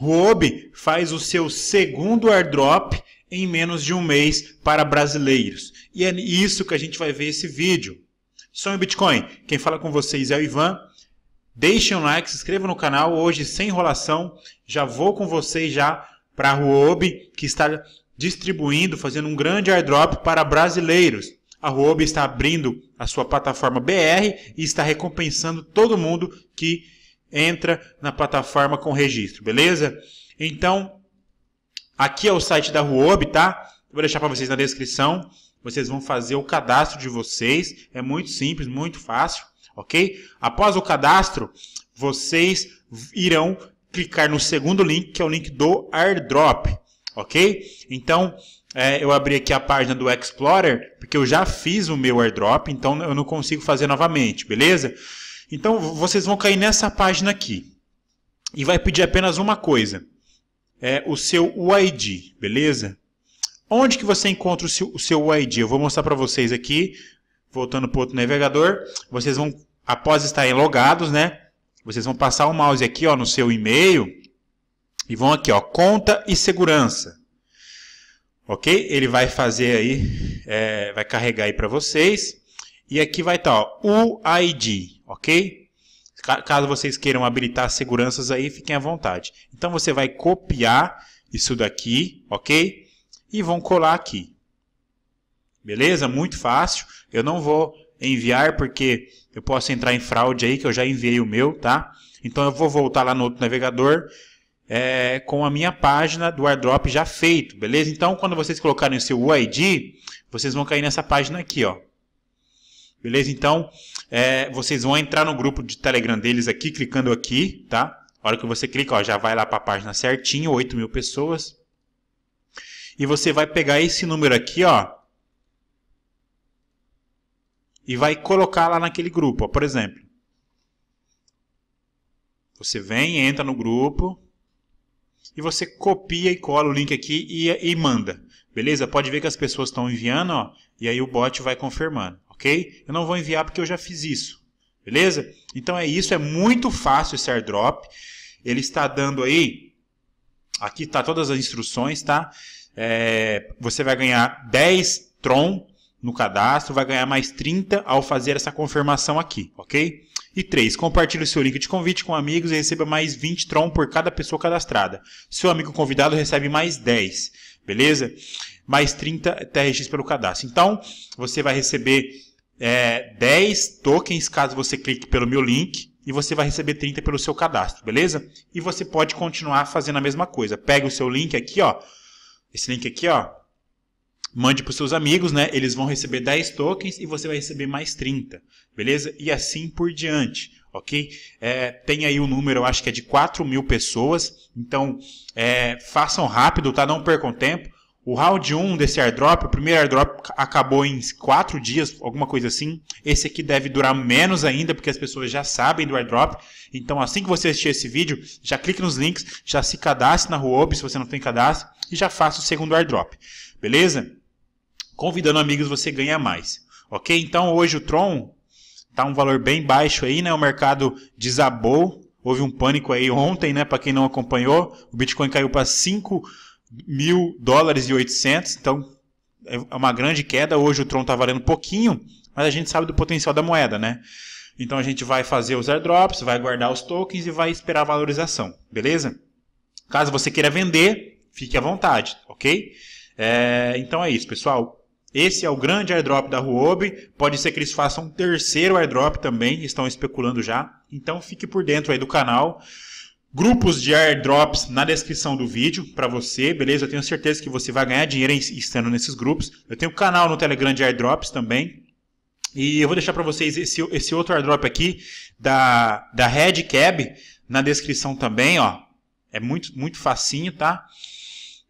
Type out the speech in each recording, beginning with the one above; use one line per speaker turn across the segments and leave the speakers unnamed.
Huobi faz o seu segundo airdrop em menos de um mês para brasileiros. E é isso que a gente vai ver esse vídeo. Sonho Bitcoin, quem fala com vocês é o Ivan. Deixem um like, se inscrevam no canal. Hoje, sem enrolação, já vou com vocês já para a Huobi, que está distribuindo, fazendo um grande airdrop para brasileiros. A Huobi está abrindo a sua plataforma BR e está recompensando todo mundo que entra na plataforma com registro, beleza? Então, aqui é o site da Ruob, tá? Vou deixar para vocês na descrição. Vocês vão fazer o cadastro de vocês. É muito simples, muito fácil, ok? Após o cadastro, vocês irão clicar no segundo link, que é o link do airdrop, ok? Então, é, eu abri aqui a página do Explorer, porque eu já fiz o meu airdrop, então eu não consigo fazer novamente, beleza? Então vocês vão cair nessa página aqui e vai pedir apenas uma coisa, é o seu UID, beleza? Onde que você encontra o seu, UID? Eu vou mostrar para vocês aqui, voltando para outro navegador, vocês vão, após estarem logados, né? Vocês vão passar o mouse aqui ó, no seu e-mail e vão aqui, ó, conta e segurança. Ok? Ele vai fazer aí, é, vai carregar aí para vocês. E aqui vai estar tá, o UID, ok? Caso vocês queiram habilitar seguranças aí, fiquem à vontade. Então você vai copiar isso daqui, ok? E vão colar aqui. Beleza? Muito fácil. Eu não vou enviar porque eu posso entrar em fraude aí, que eu já enviei o meu, tá? Então eu vou voltar lá no outro navegador é, com a minha página do airdrop já feito, beleza? Então quando vocês colocarem o seu UID, vocês vão cair nessa página aqui, ó. Beleza? Então, é, vocês vão entrar no grupo de Telegram deles aqui, clicando aqui, tá? A hora que você clica, ó, já vai lá para a página certinho, 8 mil pessoas. E você vai pegar esse número aqui, ó. E vai colocar lá naquele grupo, ó, por exemplo. Você vem, entra no grupo e você copia e cola o link aqui e, e manda. Beleza? Pode ver que as pessoas estão enviando, ó, e aí o bot vai confirmando ok? Eu não vou enviar porque eu já fiz isso, beleza? Então é isso, é muito fácil esse airdrop. Ele está dando aí, aqui está todas as instruções, tá? É, você vai ganhar 10 Tron no cadastro, vai ganhar mais 30 ao fazer essa confirmação aqui, ok? E 3. Compartilhe o seu link de convite com amigos e receba mais 20 Tron por cada pessoa cadastrada. Seu amigo convidado recebe mais 10, beleza? Mais 30 TRX pelo cadastro. Então, você vai receber é, 10 tokens caso você clique pelo meu link e você vai receber 30 pelo seu cadastro, beleza? E você pode continuar fazendo a mesma coisa. Pega o seu link aqui, ó, esse link aqui, ó, mande para os seus amigos, né? Eles vão receber 10 tokens e você vai receber mais 30, beleza? E assim por diante, ok? É, tem aí o um número, eu acho que é de 4 mil pessoas, então é, façam rápido, tá? Não percam tempo. O round 1 desse airdrop, o primeiro airdrop acabou em 4 dias, alguma coisa assim. Esse aqui deve durar menos ainda, porque as pessoas já sabem do airdrop. Então, assim que você assistir esse vídeo, já clique nos links, já se cadastre na Ruobi, se você não tem cadastro, e já faça o segundo airdrop. Beleza? Convidando amigos, você ganha mais. Ok? Então, hoje o Tron está um valor bem baixo aí, né? O mercado desabou. Houve um pânico aí ontem, né? Para quem não acompanhou, o Bitcoin caiu para 5 mil dólares e 800, então é, é uma grande queda. Hoje o Tron está valendo pouquinho, mas a gente sabe do potencial da moeda, né? Então a gente vai fazer os airdrops, vai guardar os tokens e vai esperar a valorização, beleza? Caso você queira vender, fique à vontade, ok? É, então é isso, pessoal. Esse é o grande airdrop da Huobi. Pode ser que eles façam um terceiro airdrop também, estão especulando já. Então fique por dentro aí do canal grupos de airdrops na descrição do vídeo para você, beleza? Eu tenho certeza que você vai ganhar dinheiro estando nesses grupos. Eu tenho canal no Telegram de airdrops também. E eu vou deixar para vocês esse, esse outro airdrop aqui da, da Red Cab na descrição também, ó. É muito, muito facinho, tá?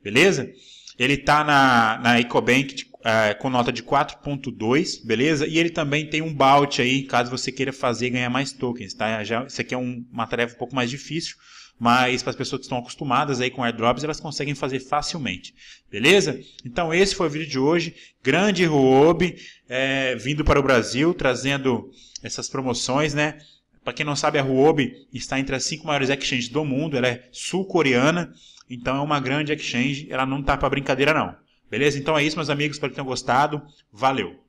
Beleza? Ele tá na, na EcoBank de é, com nota de 4.2, beleza? E ele também tem um bout aí, caso você queira fazer ganhar mais tokens, tá? Já, isso aqui é um, uma tarefa um pouco mais difícil, mas para as pessoas que estão acostumadas aí com airdrops, elas conseguem fazer facilmente, beleza? Então esse foi o vídeo de hoje, grande Ruobi é, vindo para o Brasil, trazendo essas promoções, né? Para quem não sabe, a Huobi está entre as cinco maiores exchanges do mundo, ela é sul-coreana, então é uma grande exchange, ela não está para brincadeira não. Beleza? Então é isso, meus amigos. Espero que tenham gostado. Valeu!